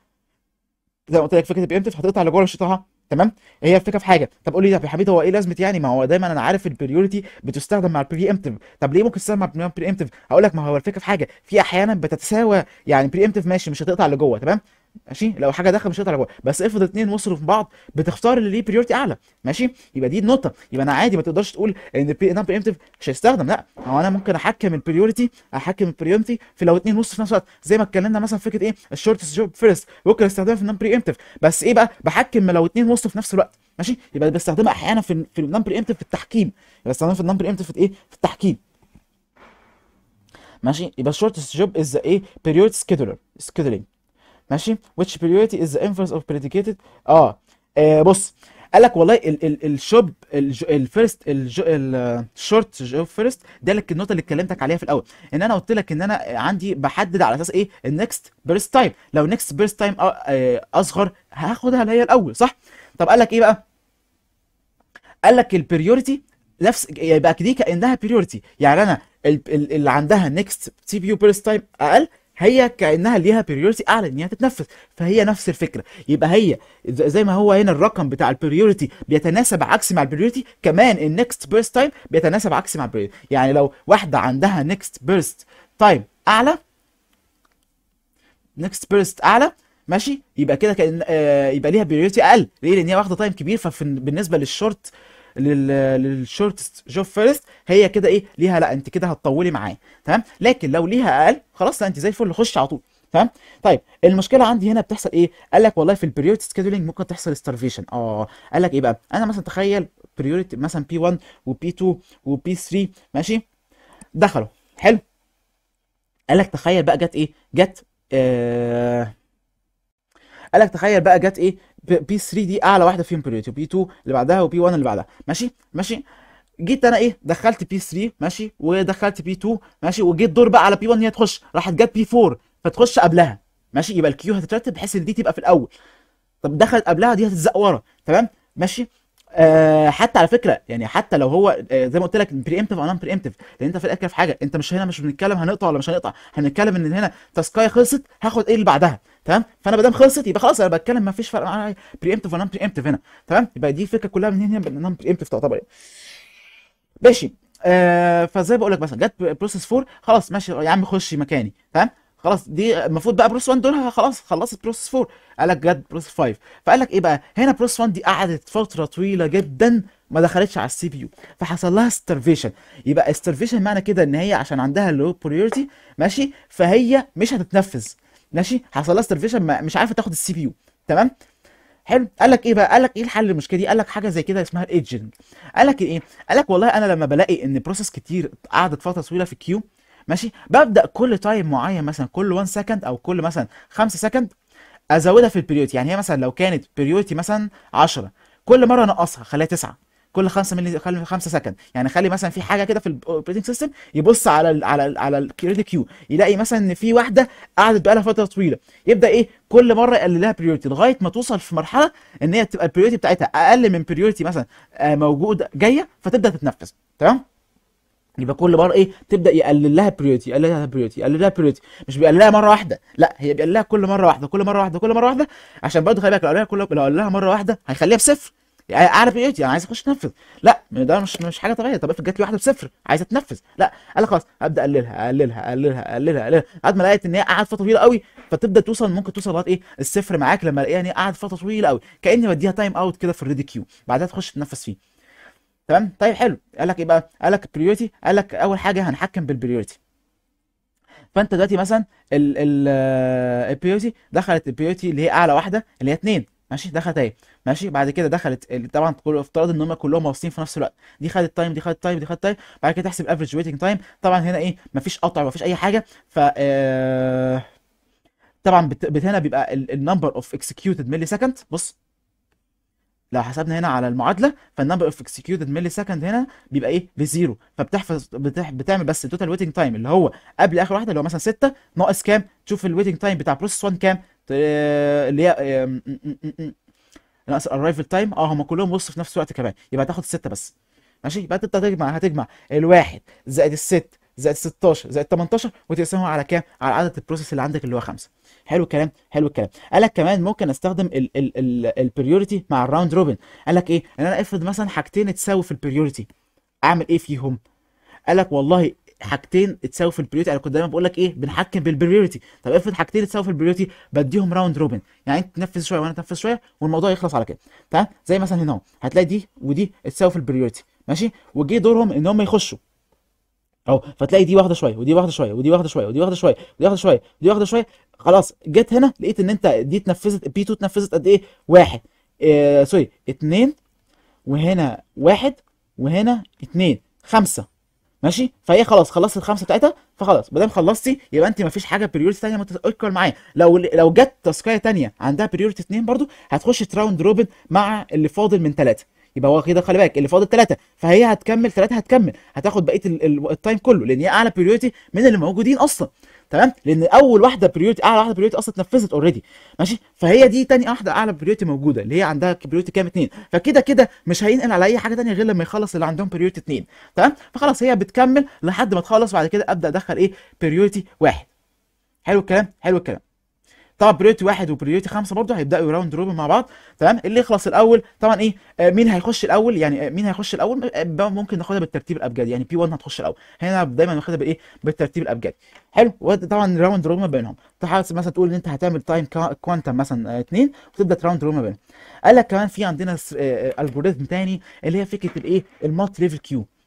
زي ما قلت لك فكره بريمتيف هتقطع اللي جوه شطها تمام هي الفكره في حاجه طب قول لي طب يا حبيبي هو ايه لازمه يعني ما هو دايما انا عارف البريوريتي بتستخدم مع البري امتيف طب ليه ممكن تستخدم مع البري امتيف هقول لك ما هو الفكره في حاجه في احيانا بتتساوى يعني بري امتيف ماشي مش هتقطع لجوه تمام ماشي لو حاجه داخل مش هتطلع جوه بس افرض اتنين وصلوا في بعض بتختار اللي ليه بريورتي اعلى ماشي يبقى دي النقطه يبقى انا عادي ما تقدرش تقول ان بي امتف مش هيستخدم لا هو انا ممكن احكم البريورتي احكم البريورتي في لو اتنين وصلوا في نفس الوقت زي ما اتكلمنا مثلا فكره ايه الشورتست جوب فيرست ممكن استخدمها في النون امتف بس ايه بقى بحكم لو اتنين وصلوا في نفس الوقت ماشي يبقى بستخدمها احيانا في في النون امتف في التحكيم استخدمها في النون امتف في ايه في التحكيم ماشي يبقى الشورتست جوب از ايه بريورت سكيدولر سكيدولينج ماشي which priority is the inverse of predicated اه, آه بص قال لك والله ال ال الشوب الفيرست الشورت جوب فيرست ده لك النقطه اللي اتكلمتك عليها في الاول ان انا قلت لك ان انا عندي بحدد على اساس ايه النكست بيرست تايم لو نكست بيرست تايم اصغر هاخدها اللي هي الاول صح طب قال لك ايه بقى قال لك البريوريتي نفس يبقى دي كانها بريوريتي يعني انا اللي عندها نكست سي بي يو بيرست تايم اقل هي كانها ليها بريورتي اعلى ان هي تتنفذ فهي نفس الفكره يبقى هي زي ما هو هنا الرقم بتاع البريورتي بيتناسب عكس مع البريورتي كمان النكست بيرست تايم بيتناسب عكس مع البريورتي يعني لو واحده عندها نكست بيرست تايم اعلى نكست بيرست اعلى ماشي يبقى كده كان آه يبقى ليها بريورتي اقل ليه لان هي واخده تايم كبير فبالنسبه للشورت للشورتست جوب فيرست هي كده ايه ليها لا انت كده هتطولي معايا تمام لكن لو ليها اقل خلاص لا انت زي الفل خش على طول تمام طيب المشكله عندي هنا بتحصل ايه قال لك والله في البريوريتي سكيدولينج ممكن تحصل ستارفيشن اه قال لك ايه بقى انا مثلا تخيل بريوريتي مثلا بي 1 وبي 2 وبي 3 ماشي دخلوا حلو قال لك تخيل بقى جت ايه جت آه قال لك تخيل بقى جت ايه بي 3 دي اعلى واحده فيهم بريوريتي وبي 2 اللي بعدها وبي 1 اللي بعدها ماشي ماشي جيت انا ايه دخلت بي 3 ماشي ودخلت بي 2 ماشي وجيت دور بقى على بي 1 هي تخش راحت جت بي 4 فتخش قبلها ماشي يبقى الكيو هتترتب بحيث ان دي تبقى في الاول طب دخلت قبلها دي هتتزق ورا تمام ماشي آه، حتى على فكره يعني حتى لو هو آه، زي ما قلت لك بريمتيف او نون بريمتيف لان انت في الاخر في حاجه انت مش هنا مش بنتكلم هنقطع ولا مش هنقطع هنتكلم ان هنا تاسكاي خلصت هاخد ايه اللي بعدها تمام فانا ما دام خلصت يبقى خلاص انا بتكلم ما فيش فرق معايا بريمتيف ولا نون بريمتيف هنا تمام يبقى دي الفكره كلها من هنا نون بريمتيف تعتبر يعني ماشي آه فزي بقول لك مثلا جت بروسيس 4 خلاص ماشي يا عم خش مكاني تمام خلاص دي المفروض بقى بروس 1 دول خلاص خلصت بروسس 4 قال لك جت بروسس 5 فقال لك ايه بقى هنا بروسس 1 دي قعدت فتره طويله جدا ما دخلتش على السي بي يو فحصل لها ستارفيشن يبقى ستارفيشن معنى كده ان هي عشان عندها اللو بريورتي ماشي فهي مش هتتنفذ ماشي حصل لها ستارفيشن مش عارفه تاخد السي بي يو تمام حلو قال لك ايه بقى قال لك ايه الحل للمشكله دي قال لك حاجه زي كده اسمها الايدجنج قال لك ايه قال لك والله انا لما بلاقي ان بروسيس كتير قعدت فتره طويله في كيو ماشي ببدا كل تايم معين مثلا كل 1 سكند او كل مثلا 5 سكند ازودها في البريوتي يعني هي مثلا لو كانت بريوتي مثلا 10 كل مره انقصها خليها 9 كل 5 ملي 5 سكند يعني خلي مثلا في حاجه كده في الاوبريتنج سيستم يبص على الـ على الـ على الكريدت كيو يلاقي مثلا ان في واحده قعدت بقالها فتره طويله يبدا ايه كل مره يقللها بريورتي لغايه ما توصل في مرحله ان هي تبقى البريورتي بتاعتها اقل من بريورتي مثلا آه، موجوده جايه فتبدا تتنفذ تمام يبقى كل مره ايه تبدا يقلل لها بريوتي يقلل لها بريورتي يقلل لها بريورتي مش بيقلل لها مره واحده لا هي بيقلل لها كل مره واحده كل مره واحده كل مره واحده عشان برضه خلي بالك لو قال لها كل لو قال لها مره واحده هيخليها بصفر يعني اعرف ايه انا يعني عايز اخش انفذ لا ده مش مش حاجه طبيعيه طب جات لي واحده بصفر عايزه تنفذ لا قال خلاص ابدا اقللها اقللها اقللها اقللها اقللها لحد ما لقيت ان هي قعدت فتره طويله قوي فتبدا توصل ممكن توصل لغايه ايه الصفر معاك لما الاقيها ان هي قعدت فتره طويله قوي كاني بديها تايم اوت كده في الريدي كيو بعدها تخش تنفذ فيه تمام طيب حلو قال لك يبقى إيه قال لك البريوريتي قال لك اول حاجه هنحكم بالبريوريتي فانت دلوقتي مثلا ال ال البريوريتي آه، دخلت البريوريتي اللي هي اعلى واحده اللي هي 2 ماشي دخلت اهي ماشي بعد كده دخلت طبعا كل افترض ان هم كلهم واصلين في نفس الوقت دي خدت تايم دي خدت تايم دي خدت تايم بعد كده تحسب افريج ويتنج تايم طبعا هنا ايه مفيش قطع مفيش اي حاجه ف آه، طبعا بت... هنا بيبقى النمبر اوف اكسكيوتد ملي سكند بص لو حسبنا هنا على المعادله فالنمبر اوف اكسكيوتد ملي سكند هنا بيبقى ايه بزيرو فبتحفظ بتح... بتعمل بس التوتال ويتنج تايم اللي هو قبل اخر واحده اللي هو مثلا 6 ناقص كام تشوف الويتنج تايم بتاع بروسيس 1 كام اللي هي ناقص الارايفل تايم اه هم كلهم بصوا في نفس الوقت كمان يبقى هتاخد 6 بس ماشي يبقى انت هتجمع هتجمع الواحد زائد الست زائد 16 زائد 18 وتقسمهم على كام؟ على عدد البروسيس اللي عندك اللي هو 5 حلو الكلام حلو الكلام قال لك كمان ممكن استخدم البريورتي مع الراوند روبن قال لك ايه ان انا افرض مثلا حاجتين اتساووا في البريورتي. اعمل ايه فيهم قال لك والله حاجتين اتساووا في البريورتي انا كنت دايما بقول لك ايه بنحكم بالبريورتي. طب افرض حاجتين اتساووا في البريورتي بديهم راوند روبن يعني انت تنفذ شويه وانا تنفذ شويه والموضوع يخلص على كده تمام زي مثلا هنا هتلاقي دي ودي اتساووا في البريورتي. ماشي وجي دورهم ان هم يخشوا اهو فتلاقي دي واخده شويه ودي واخده شويه ودي واخده شويه ودي واخده شويه ودي واخده شويه ودي واخده شويه خلاص جت هنا لقيت ان انت دي اتنفذت بي 2 اتنفذت قد ايه؟ واحد آه سوري اتنين وهنا واحد وهنا اتنين خمسه ماشي فهي خلاص خلصت الخمسه بتاعتها فخلاص ما دام خلصتي يبقى انت ما فيش حاجه بريورتي ثانيه متاكل معايا لو لو جت تاسكايه ثانيه عندها بريورتي اثنين برضو هتخش تراوند روبن مع اللي فاضل من ثلاثه يبقى هو كده خلي بالك اللي فاضل ثلاثه فهي هتكمل ثلاثه هتكمل هتاخد بقيه التايم كله لان هي اعلى بريورتي من اللي موجودين اصلا تمام لان اول واحده بريورتي اعلى واحده بريورتي اصلا اتنفذت اوريدي ماشي فهي دي تاني واحده اعلى بريورتي موجوده اللي هي عندها بريورتي كام اثنين فكده كده مش هينقل على اي حاجه ثانيه غير لما يخلص اللي عندهم بريورتي اثنين تمام فخلاص هي بتكمل لحد ما تخلص وبعد كده ابدا ادخل ايه بريورتي واحد حلو الكلام حلو الكلام طبعا بريوتي واحد وبريوتي خمسه برضه هيبداوا راوند روبن مع بعض تمام اللي يخلص الاول طبعا ايه آه، مين هيخش الاول يعني آه، مين هيخش الاول آه، ممكن ناخدها بالترتيب الابجدي يعني بي 1 هتخش الاول هنا دايما واخدها بايه بالترتيب الابجدي حلو وطبعا راوند روبن ما بينهم تحاول مثلا تقول ان انت هتعمل تايم كوانتم مثلا اثنين وتبدا راوند روبن ما بينهم قال لك كمان في عندنا الجوريزم ثاني اللي هي فكره الايه المالتي ليفل كيو